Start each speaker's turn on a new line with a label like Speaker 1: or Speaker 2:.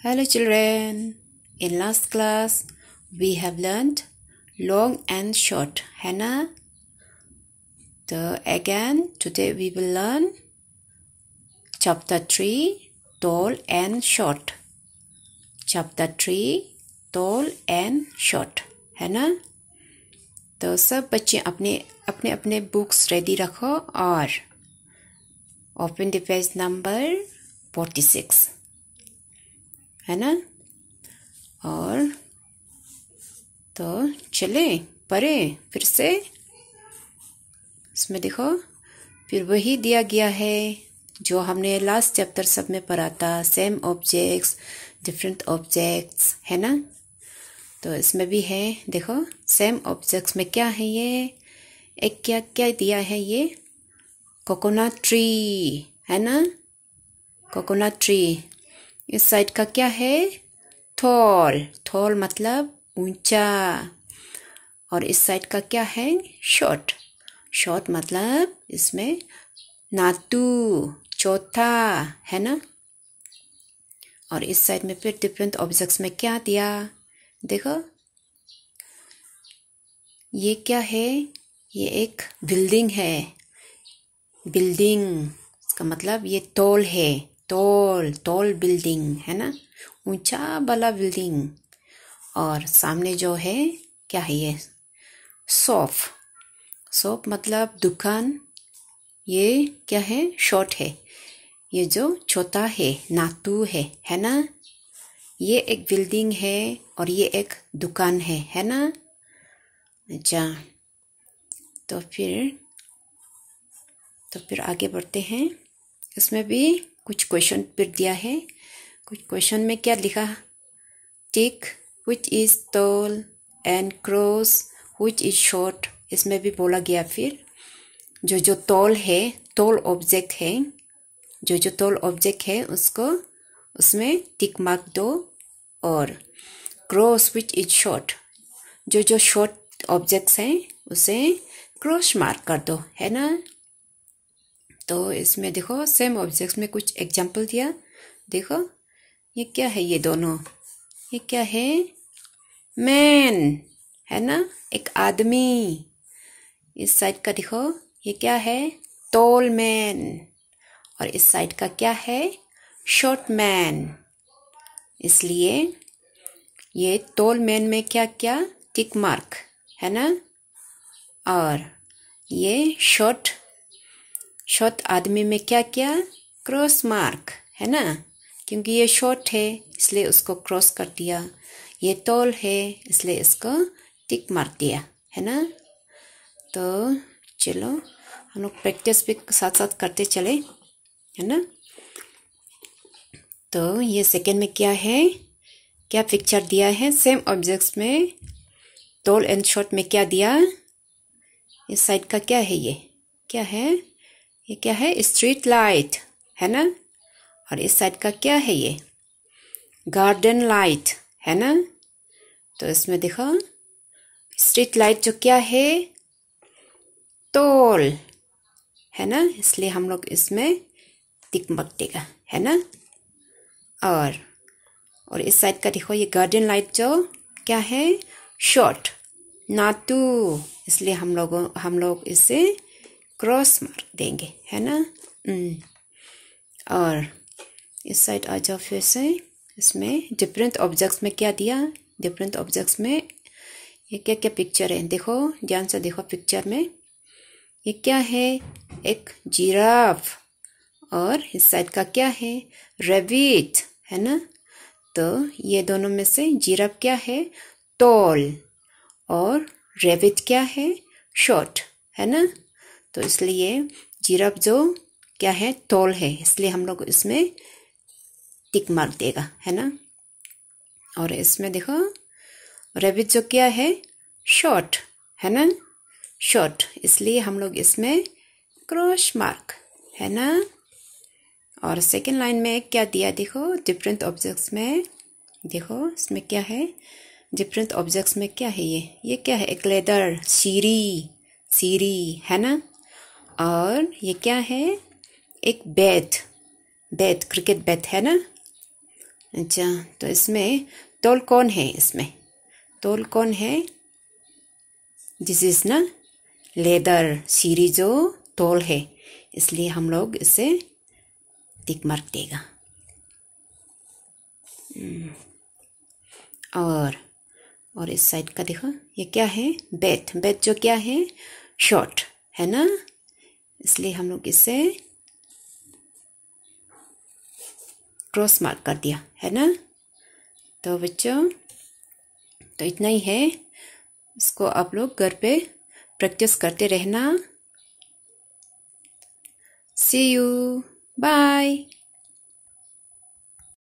Speaker 1: Hello children. In last class, we have learned long and short. Hannah. So again, today we will learn chapter 3, tall and short. Chapter 3, tall and short. है ना तो सब बच्चे अपने अपने अपने books ready रखो और open the page number forty six है ना और तो चले परे फिर से इसमें देखो फिर वही दिया गया है जो हमने लास्ट चैप्टर सब में पढ़ा था सेम ऑब्जेक्ट्स डिफरेंट ऑब्जेक्ट्स है ना तो इसमें भी है देखो सेम ऑब्जेक्ट्स में क्या है ये एक क्या क्या दिया है ये कोकोनट ट्री है ना कोकोनट ट्री इस साइड का क्या है थोल थोल मतलब ऊंचा और इस साइड का क्या है शॉर्ट शॉर्ट मतलब इसमें नातू चौथा है ना और इस साइड में फिर डिफरेंट ऑब्जेक्ट्स में क्या दिया देखो ये क्या है ये एक बिल्डिंग है बिल्डिंग इसका मतलब ये टोल है टॉल टॉल बिल्डिंग है ना ऊंचा वाला बिल्डिंग और सामने जो है क्या है ये सॉफ सॉफ मतलब दुकान ये क्या है शॉर्ट है ये जो छोटा है नातू है है ना ये एक बिल्डिंग है और ये एक दुकान है है ना अच्छा तो फिर तो फिर आगे बढ़ते हैं इसमें भी कुछ क्वेश्चन फिर दिया है कुछ क्वेश्चन में क्या लिखा tick which is tall and cross which is short इसमें भी बोला गया फिर जो जो टॉल है टॉल ऑब्जेक्ट है जो जो टॉल ऑब्जेक्ट है उसको उसमें टिक मार्क दो और क्रॉस विच इज शॉर्ट जो जो शॉर्ट ऑब्जेक्ट्स हैं उसे क्रॉस मार्क कर दो है ना तो इसमें देखो सेम ऑब्जेक्ट्स में कुछ एग्जाम्पल दिया देखो ये क्या है ये दोनों ये क्या है मैन है ना एक आदमी इस साइड का देखो ये क्या है टोल मैन और इस साइड का क्या है शॉर्ट मैन इसलिए ये टोल मैन में क्या क्या टिक मार्क है ना और ये शॉर्ट शॉर्ट आदमी में क्या किया क्रॉस मार्क है ना क्योंकि ये शॉर्ट है इसलिए उसको क्रॉस कर दिया ये टोल है इसलिए इसको टिक मार दिया है ना तो चलो हम लोग प्रैक्टिस भी साथ साथ करते चले है ना तो ये सेकेंड में क्या है क्या पिक्चर दिया है सेम ऑब्जेक्ट्स में टोल एंड शॉर्ट में क्या दिया इस साइड का क्या है ये क्या है ये क्या है स्ट्रीट लाइट है ना और इस साइड का क्या है ये गार्डन लाइट है ना तो इसमें देखो स्ट्रीट लाइट जो क्या है तोल है ना इसलिए हम लोग इसमें दिकमक देगा है ना और और इस साइड का देखो ये गार्डन लाइट जो क्या है शॉर्ट नाटू इसलिए हम लोगों हम लोग इसे क्रॉस मार देंगे है ना हम्म। और इस साइड आ जाओ फिर से इसमें डिफरेंट ऑब्जेक्ट्स में क्या दिया डिफरेंट ऑब्जेक्ट्स में ये क्या क्या पिक्चर है देखो ध्यान से देखो पिक्चर में ये क्या है एक जीराफ और इस साइड का क्या है रेबिट है ना तो ये दोनों में से जीराफ क्या है टॉल और रेबिट क्या है शॉर्ट है ना तो इसलिए जिराफ जो क्या है तोल है इसलिए हम लोग इसमें टिक मार्क देगा है ना और इसमें देखो रेबिट जो क्या है शॉर्ट है ना शॉर्ट इसलिए हम लोग इसमें क्रॉस मार्क है ना और सेकेंड लाइन में क्या दिया देखो डिफरेंट ऑब्जेक्ट्स में देखो इसमें क्या है डिफरेंट ऑब्जेक्ट्स में क्या है ये ये क्या है एक लेदर सीरी सीरी है ना और ये क्या है एक बैट बैट क्रिकेट बैट है ना अच्छा तो इसमें तोल कौन है इसमें तोल कौन है दिस इज ना लेदर सीरी जो तोल है इसलिए हम लोग इसे टिक मार्क देगा हम्म, और और इस साइड का देखो ये क्या है बेथ बेथ जो क्या है शॉर्ट है ना इसलिए हम लोग इसे क्रॉस मार्क कर दिया है ना तो बच्चों तो इतना ही है इसको आप लोग घर पे प्रैक्टिस करते रहना सी यू बाय